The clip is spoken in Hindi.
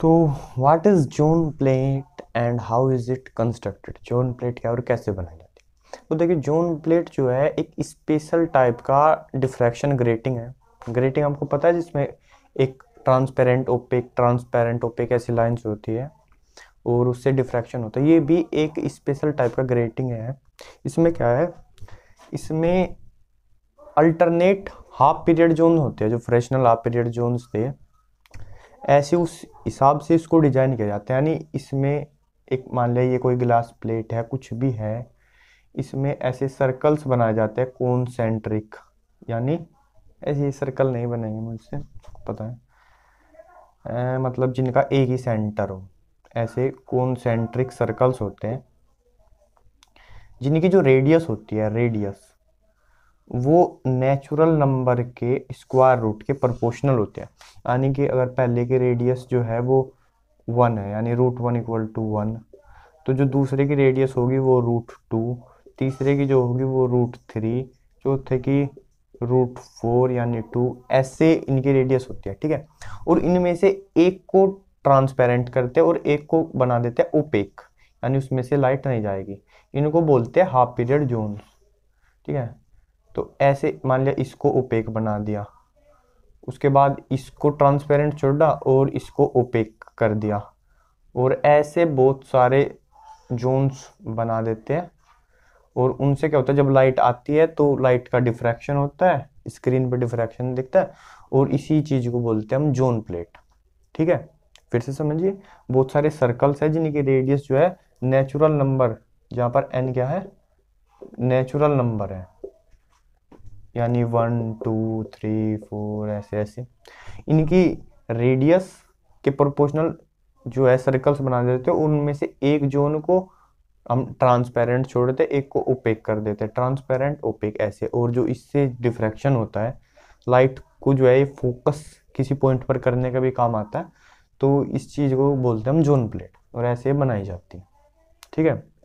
तो what is zone plate and how is it constructed zone plate क्या और कैसे बनाई जाती है तो देखिए जोन प्लेट जो है एक स्पेशल टाइप का डिफ्रैक्शन ग्रेटिंग है ग्रेटिंग आपको पता है जिसमें एक ट्रांसपेरेंट ओपेक ट्रांसपेरेंट ओपेक ऐसी लाइन्स होती है और उससे डिफ्रैक्शन होता है ये भी एक स्पेशल टाइप का ग्रेटिंग है इसमें क्या है इसमें अल्टरनेट हाफ पीरियड जोन होते हैं जो फ्रेशनल हाफ पीरियड जोन्स थे ऐसे उस हिसाब से इसको डिजाइन किया जाता है यानी इसमें एक मान लिया ये कोई गिलास प्लेट है कुछ भी है इसमें ऐसे सर्कल्स बनाए जाते हैं कॉन्सेंट्रिक यानी ऐसे सर्कल नहीं बनेंगे मुझसे पता है ए, मतलब जिनका एक ही सेंटर हो ऐसे कॉन्सेंट्रिक सर्कल्स होते हैं जिनकी जो रेडियस होती है रेडियस वो नेचुरल नंबर के स्क्वायर रूट के प्रोपोर्शनल होते हैं यानी कि अगर पहले के रेडियस जो है वो वन है यानी root one equal to one तो जो दूसरे की रेडियस होगी वो रूट टू तीसरे की जो होगी वो रूट थ्री चौथे की रूट फोर यानी टू ऐसे इनकी रेडियस होती है ठीक है और इनमें से एक को ट्रांसपेरेंट करते हैं और एक को बना देते हैं ओपेक यानी उसमें से लाइट नहीं जाएगी इनको बोलते हैं हाफ पीरियड जोन ठीक है तो ऐसे मान लिया इसको ओपेक बना दिया उसके बाद इसको ट्रांसपेरेंट छोड़ा और इसको ओपेक कर दिया और ऐसे बहुत सारे जोन्स बना देते हैं और उनसे क्या होता है जब लाइट आती है तो लाइट का डिफ्रैक्शन होता है स्क्रीन पर डिफ्रैक्शन दिखता है और इसी चीज़ को बोलते हैं हम जोन प्लेट ठीक है फिर से समझिए बहुत सारे सर्कल्स हैं जिनकी रेडियस जो है नेचुरल नंबर जहाँ पर एन क्या है नेचुरल नंबर है यानी वन टू थ्री फोर ऐसे ऐसे इनकी रेडियस के प्रोपोर्शनल जो है सर्कल्स बना देते हैं उनमें से एक जोन को हम ट्रांसपेरेंट छोड़ देते एक को ओपेक कर देते हैं ट्रांसपेरेंट ओपेक ऐसे और जो इससे डिफ्रैक्शन होता है लाइट को जो है ये फोकस किसी पॉइंट पर करने का भी काम आता है तो इस चीज़ को बोलते हैं हम जोन प्लेट और ऐसे बनाई जाती है ठीक है